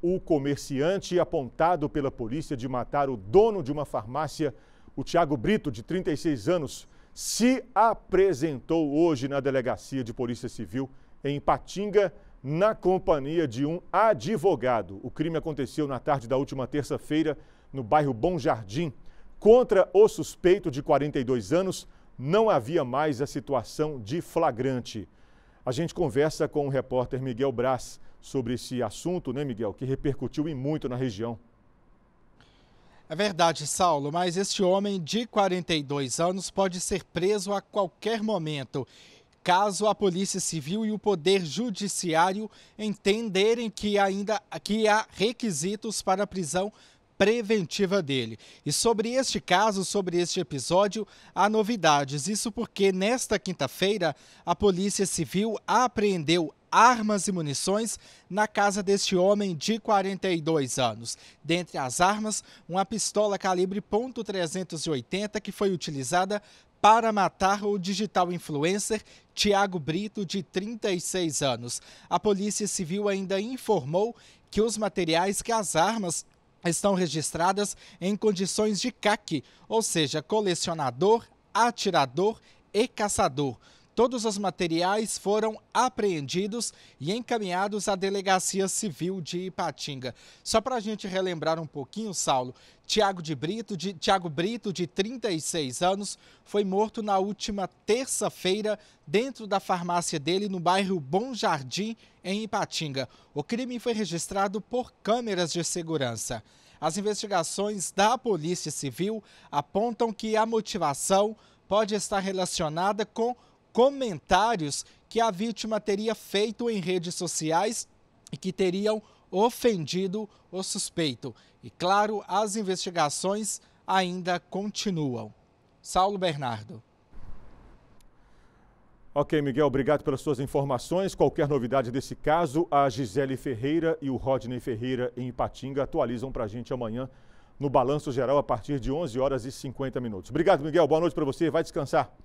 O comerciante apontado pela polícia de matar o dono de uma farmácia, o Tiago Brito, de 36 anos, se apresentou hoje na delegacia de Polícia Civil em Patinga, na companhia de um advogado. O crime aconteceu na tarde da última terça-feira no bairro Bom Jardim. Contra o suspeito de 42 anos, não havia mais a situação de flagrante. A gente conversa com o repórter Miguel Braz sobre esse assunto, né, Miguel, que repercutiu em muito na região. É verdade, Saulo, mas este homem de 42 anos pode ser preso a qualquer momento, caso a Polícia Civil e o Poder Judiciário entenderem que ainda que há requisitos para a prisão preventiva dele. E sobre este caso, sobre este episódio, há novidades. Isso porque nesta quinta-feira a Polícia Civil apreendeu armas e munições na casa deste homem de 42 anos. Dentre as armas, uma pistola calibre .380 que foi utilizada para matar o digital influencer Tiago Brito, de 36 anos. A Polícia Civil ainda informou que os materiais que as armas estão registradas em condições de CAC, ou seja, colecionador, atirador e caçador. Todos os materiais foram apreendidos e encaminhados à Delegacia Civil de Ipatinga. Só para a gente relembrar um pouquinho, Saulo, Tiago de Brito, de, Tiago Brito, de 36 anos, foi morto na última terça-feira dentro da farmácia dele no bairro Bom Jardim, em Ipatinga. O crime foi registrado por câmeras de segurança. As investigações da Polícia Civil apontam que a motivação pode estar relacionada com comentários que a vítima teria feito em redes sociais e que teriam ofendido o suspeito. E claro, as investigações ainda continuam. Saulo Bernardo. Ok, Miguel, obrigado pelas suas informações. Qualquer novidade desse caso, a Gisele Ferreira e o Rodney Ferreira em Ipatinga atualizam para a gente amanhã no Balanço Geral a partir de 11 horas e 50 minutos. Obrigado, Miguel. Boa noite para você. Vai descansar.